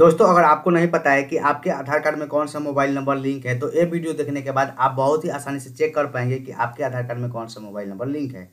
दोस्तों अगर आपको नहीं पता है कि आपके आधार कार्ड में कौन सा मोबाइल नंबर लिंक है तो ये वीडियो देखने के बाद आप बहुत ही आसानी से चेक कर पाएंगे कि आपके आधार कार्ड में कौन सा मोबाइल नंबर लिंक है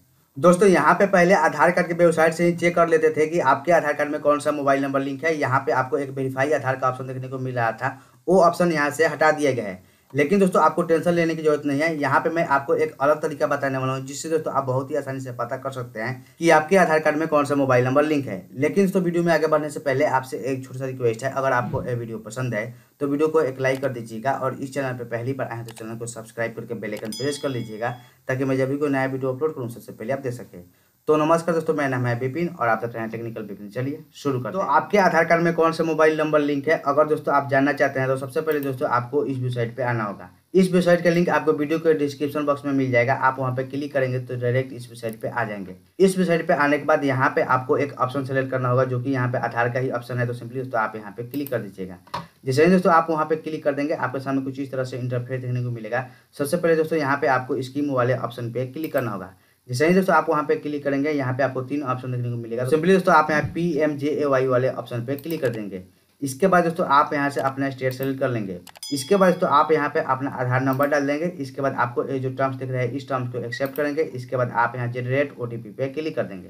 दोस्तों यहाँ पे पहले आधार कार्ड के वेबसाइट से ही चेक कर लेते थे कि आपके आधार कार्ड में कौन सा मोबाइल नंबर लिंक है यहाँ पे आपको एक वेरीफाई आधार का ऑप्शन देखने को मिल रहा था वो ऑप्शन यहाँ से हटा दिया गया है लेकिन दोस्तों आपको टेंशन लेने की जरूरत नहीं है यहाँ पे मैं आपको एक अलग तरीका बताने वाला हूँ जिससे दोस्तों आप बहुत ही आसानी से पता कर सकते हैं कि आपके आधार कार्ड में कौन सा मोबाइल नंबर लिंक है लेकिन दोस्तों वीडियो में आगे बढ़ने से पहले आपसे एक छोटा सा रिक्वेस्ट है अगर आपको यह वीडियो पसंद है तो वीडियो को एक लाइक कर दीजिएगा और इस चैनल पर पहली बार आए तो चैनल को सब्सक्राइब करके बेलाइकन प्रेस कर लीजिएगा ताकि मैं जब भी कोई नया वीडियो अपलोड करूँ सबसे पहले आप दे सकें तो नमस्कार दोस्तों मेरा नाम है विपिन और आप हैं टेक्निकल विपिन चलिए शुरू करते तो हैं तो आपके आधार कार्ड में कौन सा मोबाइल नंबर लिंक है अगर दोस्तों आप जानना चाहते हैं तो सबसे पहले दोस्तों आपको इस वेबसाइट पे आना होगा इस वेबसाइट का लिंक आपको वीडियो के डिस्क्रिप्शन बॉक्स में मिल जाएगा आप वहाँ पे क्लिक करेंगे तो डायरेक्ट इस वेबसाइट पे आ जाएंगे इस वेबसाइट पे आने के बाद यहाँ पे आपको एक ऑप्शन सेलेक्ट करना होगा जो कि यहाँ पे आधार का ही ऑप्शन है तो सिंपली दोस्तों आप यहाँ पे क्लिक कर दीजिएगा जैसे ही दोस्तों आप वहाँ पे क्लिक कर देंगे आपके सामने कुछ इस तरह से इंटरफेयर देखने को मिलेगा सबसे पहले दोस्तों यहाँ पे आपको स्कीम वाले ऑप्शन पे क्लिक करना होगा जैसे ही दोस्तों आप वहाँ पे क्लिक करेंगे यहाँ पे आपको तीन ऑप्शन देखने को मिलेगा सिंपली तो दोस्तों आप यहाँ P M J A Y वाले ऑप्शन पे क्लिक कर देंगे इसके बाद दोस्तों आप यहाँ से अपना स्टेट सेलेक्ट कर लेंगे इसके बाद दोस्तों आप यहाँ पे अपना आधार नंबर डाल देंगे इसके बाद आपको जो टर्म्स दिख रहे हैं इस टर्म्स को एक्सेप्ट करेंगे इसके बाद आप यहाँ जनरेट ओ पे क्लिक कर देंगे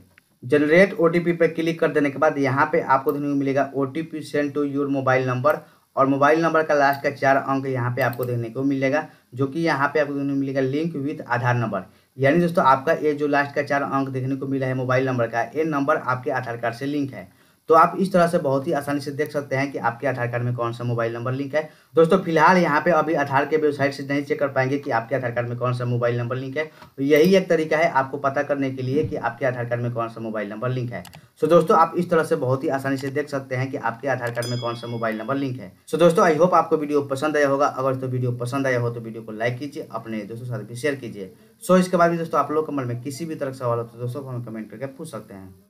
जनरेट ओ पे क्लिक कर देने के बाद यहाँ पे आपको देखने को मिलेगा O T send to your mobile number और मोबाइल नंबर का लास्ट का चार अंक यहाँ पे आपको देखने को मिलेगा जो कि यहाँ पे आपको देखने को मिलेगा लिंक विथ आधार नंबर यानी दोस्तों आपका ये जो लास्ट का चार अंक देखने को मिला है मोबाइल नंबर का ये नंबर आपके आधार कार्ड से लिंक है तो आप इस तरह से बहुत ही आसानी से देख सकते हैं कि आपके आधार कार्ड में कौन सा मोबाइल नंबर लिंक है दोस्तों फिलहाल यहाँ पे अभी आधार के वेबसाइट से नहीं चेक कर पाएंगे कि आपके आधार कार्ड में कौन सा मोबाइल नंबर लिंक है तो यही एक तरीका है आपको पता करने के लिए कि आपके आधार कार्ड में कौन सा मोबाइल नंबर लिंक है सो दोस्तों आप इस तरह से बहुत ही आसानी से देख सकते हैं कि आपके आधार कार्ड में कौन सा मोबाइल नंबर लिंक है सो दोस्तों आई होप आपको वीडियो पसंद आया होगा अगर तो वीडियो पसंद आया हो तो वीडियो को लाइक कीजिए अपने दोस्तों साथ भी शेयर कीजिए सो इसके बाद भी दोस्तों आप लोग कमेंट में किसी भी तरह का सवाल हो तो दोस्तों कमेंट करके पूछ सकते हैं